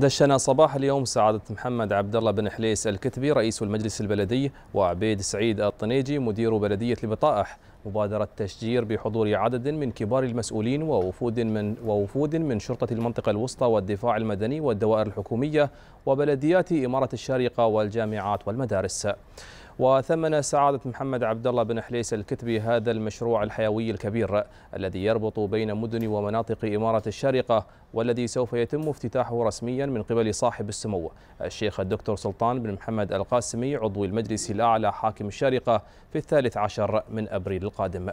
دشنا صباح اليوم سعادة محمد عبد الله بن حليس الكتبي رئيس المجلس البلدي وعبيد سعيد الطنيجي مدير بلدية البطائح مبادرة تشجير بحضور عدد من كبار المسؤولين ووفود من ووفود من شرطة المنطقة الوسطى والدفاع المدني والدوائر الحكومية وبلديات إمارة الشارقة والجامعات والمدارس. وثمن سعادة محمد عبد الله بن حليس الكتبي هذا المشروع الحيوي الكبير الذي يربط بين مدن ومناطق إمارة الشارقة والذي سوف يتم افتتاحه رسميا من قبل صاحب السمو الشيخ الدكتور سلطان بن محمد القاسمي عضو المجلس الأعلى حاكم الشارقة في الثالث عشر من أبريل القادم